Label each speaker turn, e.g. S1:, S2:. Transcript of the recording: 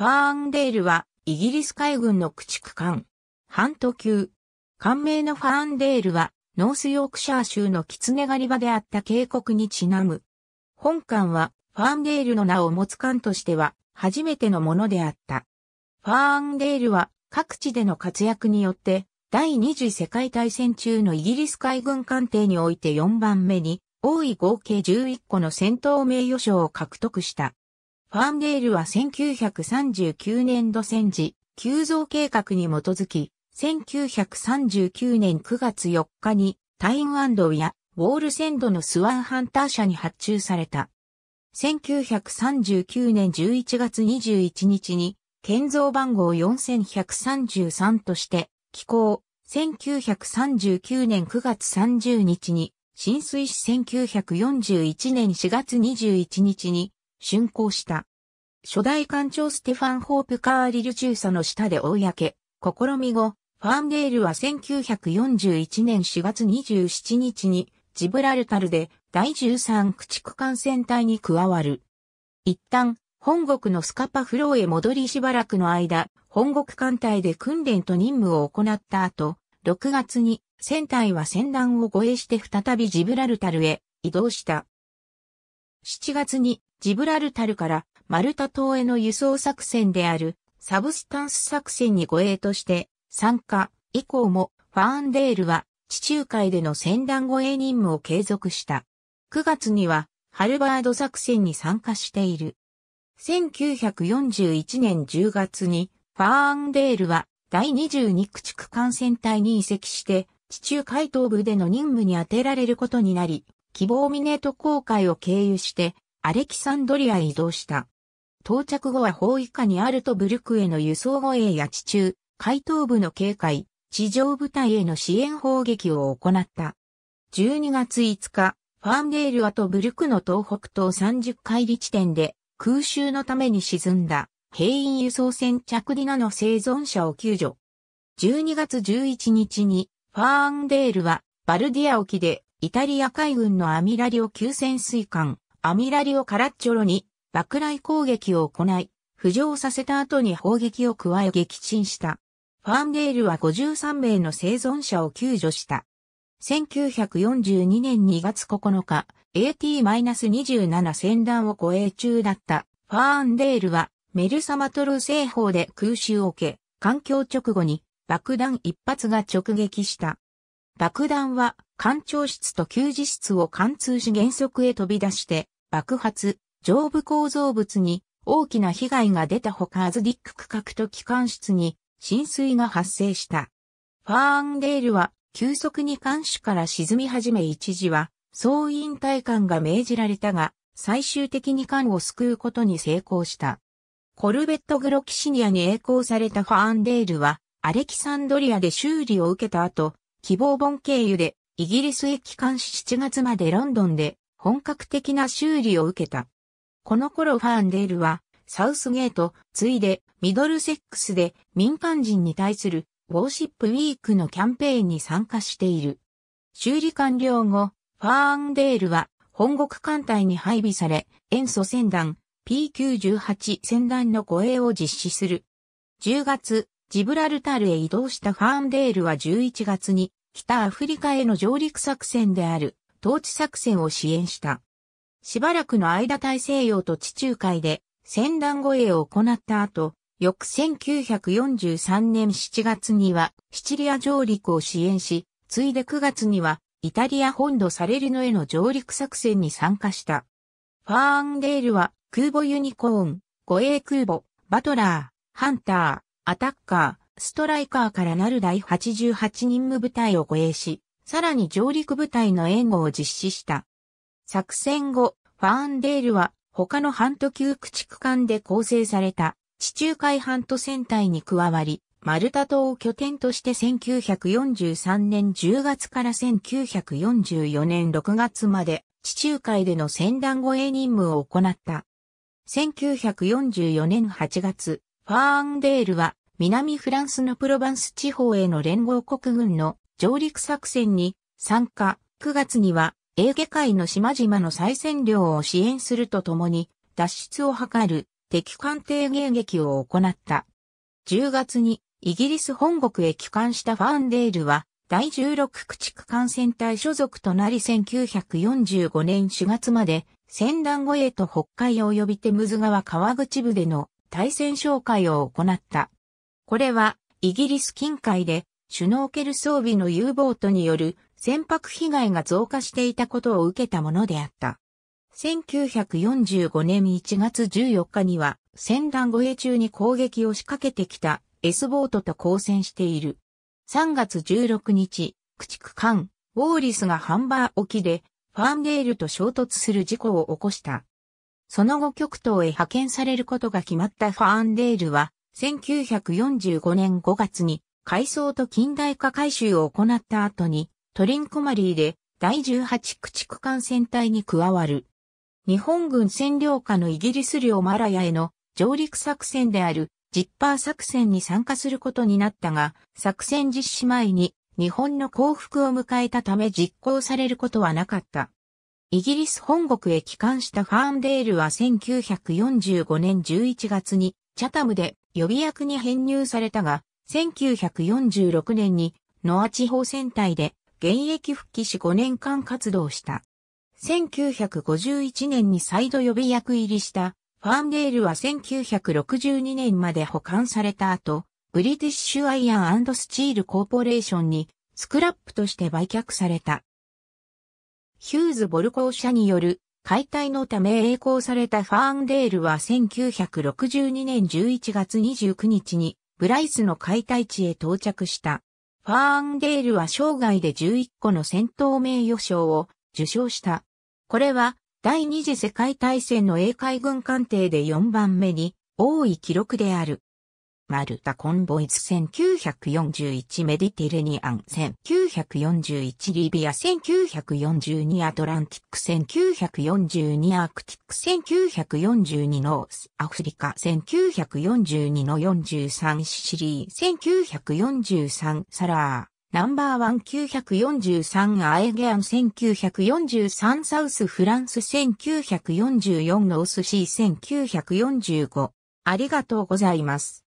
S1: ファーンデールは、イギリス海軍の駆逐艦、半途級。艦名のファーンデールは、ノースヨークシャー州の狐狩り場であった渓谷にちなむ。本艦は、ファーンデールの名を持つ艦としては、初めてのものであった。ファーンデールは、各地での活躍によって、第二次世界大戦中のイギリス海軍艦艇において4番目に、多い合計11個の戦闘名誉賞を獲得した。ファーンデールは1939年度戦時、急増計画に基づき、1939年9月4日にタインアンドウやウォールセンドのスワンハンター社に発注された。1939年11月21日に建造番号4133として寄港。1939年9月30日に浸水し1941年4月21日に竣工した。初代艦長ステファン・ホープ・カーリル中佐の下で公、試み後、ファーンデールは1941年4月27日にジブラルタルで第13駆逐艦船隊に加わる。一旦、本国のスカパフローへ戻りしばらくの間、本国艦隊で訓練と任務を行った後、6月に船隊は船団を護衛して再びジブラルタルへ移動した。7月にジブラルタルからマルタ島への輸送作戦であるサブスタンス作戦に護衛として参加以降もファーンデールは地中海での船団護衛任務を継続した。9月にはハルバード作戦に参加している。1941年10月にファーンデールは第22駆逐艦船隊に移籍して地中海東部での任務に充てられることになり、希望ミネート海を経由してアレキサンドリアへ移動した。到着後は包囲下にあるトブルクへの輸送護衛や地中、海東部の警戒、地上部隊への支援砲撃を行った。12月5日、ファーンデールはトブルクの東北東30海里地点で空襲のために沈んだ兵員輸送船チャクディナの生存者を救助。12月11日にファーンデールはバルディア沖でイタリア海軍のアミラリオ級潜水艦アミラリオ・カラッチョロに爆雷攻撃を行い、浮上させた後に砲撃を加え撃沈した。ファーンデールは53名の生存者を救助した。1942年2月9日、AT-27 戦団を護衛中だったファーンデールはメルサマトル製法で空襲を受け、環境直後に爆弾一発が直撃した。爆弾は艦長室と給仕室を貫通し原則へ飛び出して、爆発、上部構造物に大きな被害が出たほかアズディック区画と機関室に浸水が発生した。ファーンデールは急速に艦首から沈み始め一時は総員隊艦が命じられたが、最終的に艦を救うことに成功した。コルベットグロキシニアに栄光されたファーンデールは、アレキサンドリアで修理を受けた後、希望本経由でイギリスへ帰還し7月までロンドンで本格的な修理を受けた。この頃ファンデールはサウスゲート、ついでミドルセックスで民間人に対するウォーシップウィークのキャンペーンに参加している。修理完了後、ファーンデールは本国艦隊に配備され、塩素船団 P98 船団の護衛を実施する。10月、ジブラルタルへ移動したファーンデールは11月に北アフリカへの上陸作戦である統治作戦を支援した。しばらくの間大西洋と地中海で戦乱護衛を行った後、翌1943年7月にはシチリア上陸を支援し、ついで9月にはイタリア本土サレルノへの上陸作戦に参加した。ファーンデールは空母ユニコーン、護衛空母、バトラー、ハンター、アタッカー、ストライカーからなる第88任務部隊を護衛し、さらに上陸部隊の援護を実施した。作戦後、ファーンデールは他の半島級駆逐艦で構成された地中海半島戦隊に加わり、マルタ島を拠点として1943年10月から1944年6月まで地中海での戦団護衛任務を行った。1944年8月、ファーンデールは南フランスのプロバンス地方への連合国軍の上陸作戦に参加、9月にはエーゲ海の島々の再占領を支援するとともに脱出を図る敵艦艇迎撃を行った。10月にイギリス本国へ帰還したファンデールは第16駆逐艦船隊所属となり1945年4月まで戦団護衛と北海を呼びてムズ川川口部での対戦紹介を行った。これは、イギリス近海で、シュノーケル装備の U ボートによる船舶被害が増加していたことを受けたものであった。1945年1月14日には、戦乱護衛中に攻撃を仕掛けてきた S ボートと交戦している。3月16日、駆逐艦、ウォーリスがハンバー沖で、ファーンデールと衝突する事故を起こした。その後極東へ派遣されることが決まったファーンデールは、1945年5月に改装と近代化改修を行った後にトリンコマリーで第18駆逐艦船隊に加わる。日本軍占領下のイギリス領マラヤへの上陸作戦であるジッパー作戦に参加することになったが、作戦実施前に日本の降伏を迎えたため実行されることはなかった。イギリス本国へ帰還したファーンデールは1945年11月にチャタムで予備役に編入されたが、1946年にノア地方戦隊で現役復帰し5年間活動した。1951年に再度予備役入りしたファーンデールは1962年まで保管された後、ブリティッシュアイアンスチールコーポレーションにスクラップとして売却された。ヒューズ・ボルコー社による解体のため栄光されたファーンデールは1962年11月29日にブライスの解体地へ到着した。ファーンデールは生涯で11個の戦闘名誉賞を受賞した。これは第二次世界大戦の英海軍艦艇で4番目に多い記録である。マルタコンボイズ1941メディテレニアン1941リビア1942アトランティック1942アークティック1942ノースアフリカ1942の43シリー1943サラーナンバーワン9 4 3アエゲアン1943サウスフランス1944ノースシー1945ありがとうございます。